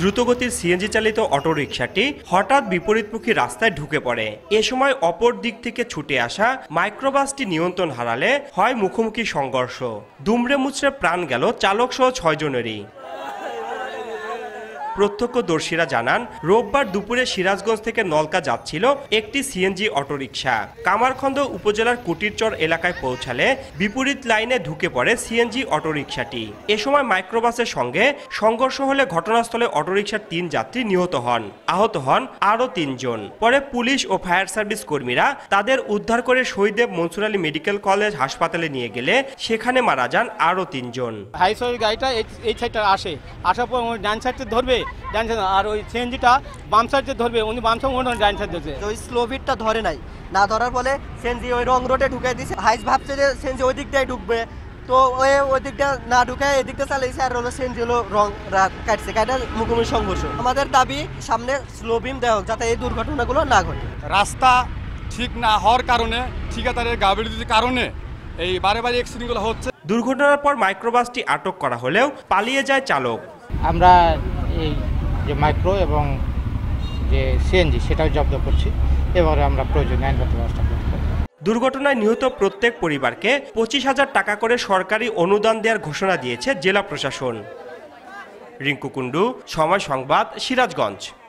দ্রুতগতির সিএনজি চালিত অটোরিকশাটি হঠাৎ বিপরীতমুখী রাস্তায় ঢুকে পড়ে এ সময় অপর দিক থেকে ছুটে আসা মাইক্রোবাসটি নিয়ন্ত্রণ হারালে হয় মুখোমুখি সংঘর্ষ দুমড়ে মুচড়ে প্রাণ গেল চালক সহ ছয়জনেরই প্রত্যক্ষদর্শীরা জানান রোববার দুপুরে সিরাজগঞ্জ থেকে নলকা যাচ্ছিল একটি সিএনজি অটোরিকশা কামারখন্দ উপজেলার কুটিরচর এলাকায় পৌঁছালে বিপরীত লাইনে ঢুকে পড়ে সিএনজি অটোরিকশাটি এ সময় মাইক্রোবাসের সঙ্গে সংঘর্ষ হলে ঘটনাস্থলে অটোরিকশার তিন যাত্রী নিহত হন আহত হন আরও তিনজন পরে পুলিশ ও ফায়ার সার্ভিস কর্মীরা তাদের উদ্ধার করে শহীদেব মনসুর আলী মেডিকেল কলেজ হাসপাতালে নিয়ে গেলে সেখানে মারা যান আরও তিনজন হাইসোর গাড়িটা এই সাইডটা আসে আসার পর ডান সাইডটা ধরবে ডাইনসাইড আর ওই সিএনজিটা বাম সাইড যে ধরবে উনি বাম সাইড উনি ডাইন সাইড ধরছে ওই স্লোভিটটা ধরে নাই না ধরার ফলে সেনজি ওই রং রোডে ঢুকাই দিয়েছে হাইস ভাবছে যে সেনজি ওই দিকটাই ঢুকবে তো ওই ওই দিকটা না এই এদিকটা চালিয়েছে আর হলো সেনজি হলো রং কাটছে কাটার মুখোমুখি সংঘর্ষ আমাদের দাবি সামনে স্লো বিম দেওয়া হোক যাতে এই দুর্ঘটনাগুলো না ঘটে রাস্তা ঠিক না হওয়ার কারণে ঠিকাদারের গাভীর কারণে এই বারে বারে অ্যাক্সিডেন্টগুলো হচ্ছে দুর্ঘটনার পর মাইক্রোবাসটি আটক করা হলেও পালিয়ে যায় চালক আমরা এই যে মাইক্রো এবং যে সিএনজি সেটাও জব্দ করছি এবারে আমরা প্রয়োজনীয় আইনগত ব্যবস্থা করতে দুর্ঘটনায় নিহত প্রত্যেক পরিবারকে পঁচিশ হাজার টাকা করে সরকারি অনুদান দেওয়ার ঘোষণা দিয়েছে জেলা প্রশাসন রিঙ্কু কুণ্ডু সময় সংবাদ সিরাজগঞ্জ